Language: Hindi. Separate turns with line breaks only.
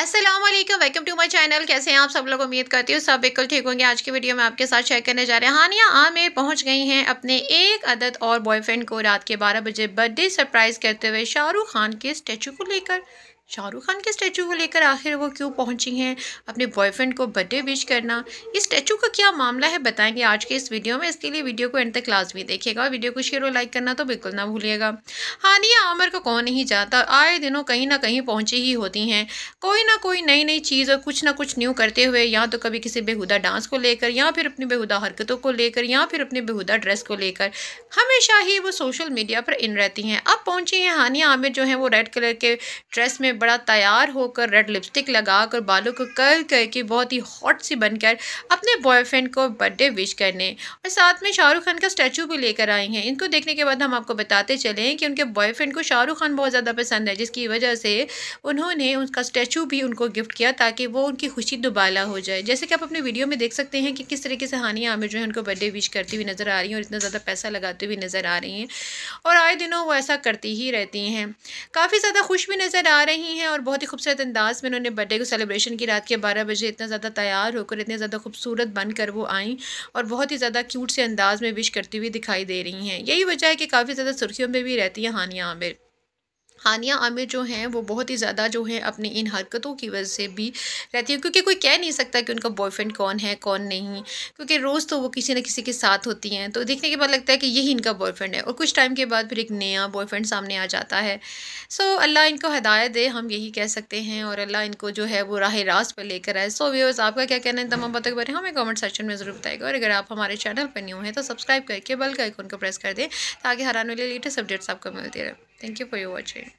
Aslam welcome to my channel कैसे हैं आप सब लोग उम्मीद करती हूँ सब बिल्कुल ठीक होंगे आज की वीडियो में आपके साथ शेयर करने जा रहे हैं हानिया आमिर पहुँच गई हैं अपने एक अदद और बॉयफ्रेंड को रात के बारह बजे बर्थडे सरप्राइज़ करते हुए शाहरुख खान के स्टैचू को लेकर शाहरुख खान के स्टैचू को लेकर आखिर वो क्यों पहुंची हैं अपने बॉयफ्रेंड को बर्थडे विश करना इस स्टैचू का क्या मामला है बताएंगे आज के इस वीडियो में इसके लिए वीडियो को एंड तक लाजमी देखिएगा देखेगा वीडियो को शेयर और लाइक करना तो बिल्कुल ना भूलिएगा हानिया आमर को कौन नहीं जाता आए दिनों कहीं ना कहीं पहुँची ही होती हैं कोई ना कोई नई नई चीज़ और कुछ ना कुछ न्यू करते हुए या तो कभी किसी बेहुदा डांस को लेकर या फिर अपनी बेहुदा हरकतों को लेकर या फिर अपने बेहुदा ड्रेस को लेकर हमेशा ही वो सोशल मीडिया पर इन रहती हैं अब पहुँची हैं हानिया आमिर जो है वो रेड कलर के ड्रेस में में बड़ा तैयार होकर रेड लिपस्टिक लगा कर बालों को कर्ल करके बहुत ही हॉट सी बनकर अपने बॉयफ्रेंड को बर्थडे विश करने और साथ में शाहरुख खान का स्टैचू भी लेकर आई हैं इनको देखने के बाद हम आपको बताते चलें कि उनके बॉयफ्रेंड को शाहरुख खान बहुत ज़्यादा पसंद है जिसकी वजह से उन्होंने उनका स्टैचू भी उनको गिफ्ट किया ताकि वो उनकी खुशी दुबाला हो जाए जैसे कि आप अपने वीडियो में देख सकते हैं कि किस तरीके से हानिया आमिर जो है उनको बर्थडे विश करती हुई नज़र आ रही हैं और इतना ज़्यादा पैसा लगाती हुई नज़र आ रही हैं और आए दिनों वो ऐसा करती ही रहती हैं काफ़ी ज़्यादा खुश भी नज़र आ रही हैं और बहुत ही खूबसूरत अंदाज में उन्होंने बर्थडे को सेलिब्रेशन की रात के बारह बजे इतना ज़्यादा तैयार होकर इतने ज़्यादा खूबसूरत बनकर वो आई और बहुत ही ज़्यादा क्यूट से अंदाज में विश करती हुई दिखाई दे रही हैं यही वजह है कि काफ़ी ज़्यादा सुर्खियों में भी रहती हैं हानिया आमिर हानिया आमिर जो हैं वो बहुत ही ज़्यादा जो है अपनी इन हरकतों की वजह से भी रहती हैं क्योंकि कोई कह नहीं सकता कि उनका बॉयफ्रेंड कौन है कौन नहीं क्योंकि रोज़ तो वो किसी न किसी के साथ होती हैं तो देखने के बाद लगता है कि यही इनका बॉयफ्रेंड है और कुछ टाइम के बाद फिर एक नया बॉयफ्रेंड सामने आ जाता है सो अल्लाह इनको हदायत दे हम यही कह सकते हैं और अल्लाह इनको जो है वो राह रास्त पर लेकर आए सो व्यवर्स आपका क्या कहना है तमाम बातों के बारे में हमें कमेंट सेक्शन में ज़रूर बताएगा और अगर आप हमारे चैनल पर न्यू हैं तो सब्सक्राइब करके बल का आइकन को प्रेस कर दें ताकि हर आने वाले लेटेस्ट अपडेट्स आपको मिलते रहे Thank you for your watching.